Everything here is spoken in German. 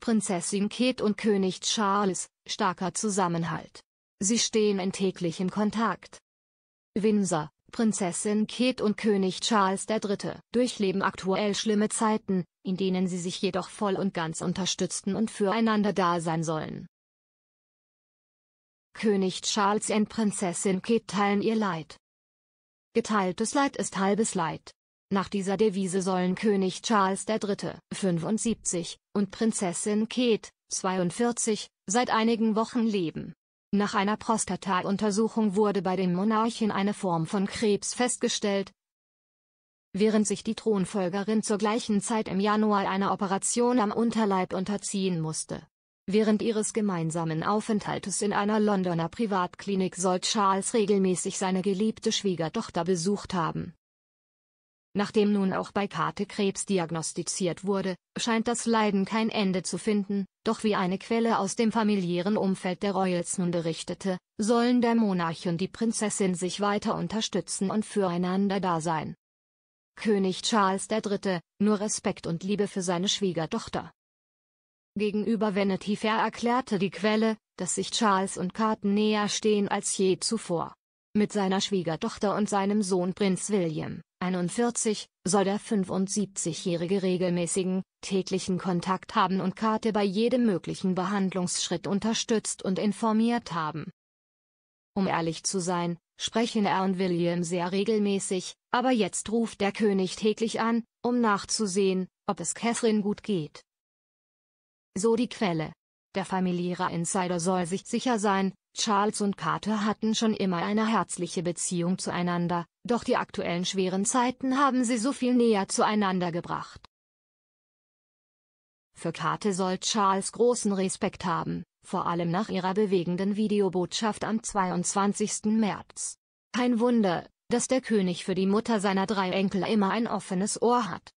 Prinzessin Kate und König Charles, starker Zusammenhalt. Sie stehen in täglichem Kontakt. Windsor, Prinzessin Kate und König Charles III. durchleben aktuell schlimme Zeiten, in denen sie sich jedoch voll und ganz unterstützten und füreinander da sein sollen. König Charles und Prinzessin Kate teilen ihr Leid. Geteiltes Leid ist halbes Leid. Nach dieser Devise sollen König Charles III. 75 und Prinzessin Kate 42 seit einigen Wochen leben. Nach einer Prostatauntersuchung wurde bei dem Monarchen eine Form von Krebs festgestellt, während sich die Thronfolgerin zur gleichen Zeit im Januar einer Operation am Unterleib unterziehen musste. Während ihres gemeinsamen Aufenthaltes in einer Londoner Privatklinik soll Charles regelmäßig seine geliebte Schwiegertochter besucht haben. Nachdem nun auch bei Kate Krebs diagnostiziert wurde, scheint das Leiden kein Ende zu finden, doch wie eine Quelle aus dem familiären Umfeld der Royals nun berichtete, sollen der Monarch und die Prinzessin sich weiter unterstützen und füreinander da sein. König Charles III., nur Respekt und Liebe für seine Schwiegertochter. Gegenüber Vanity Fair erklärte die Quelle, dass sich Charles und Karten näher stehen als je zuvor. Mit seiner Schwiegertochter und seinem Sohn Prinz William, 41, soll der 75-Jährige regelmäßigen, täglichen Kontakt haben und Kate bei jedem möglichen Behandlungsschritt unterstützt und informiert haben. Um ehrlich zu sein, sprechen er und William sehr regelmäßig, aber jetzt ruft der König täglich an, um nachzusehen, ob es Catherine gut geht. So die Quelle. Der familiäre Insider soll sich sicher sein, Charles und Carter hatten schon immer eine herzliche Beziehung zueinander, doch die aktuellen schweren Zeiten haben sie so viel näher zueinander gebracht. Für Carter soll Charles großen Respekt haben, vor allem nach ihrer bewegenden Videobotschaft am 22. März. Kein Wunder, dass der König für die Mutter seiner drei Enkel immer ein offenes Ohr hat.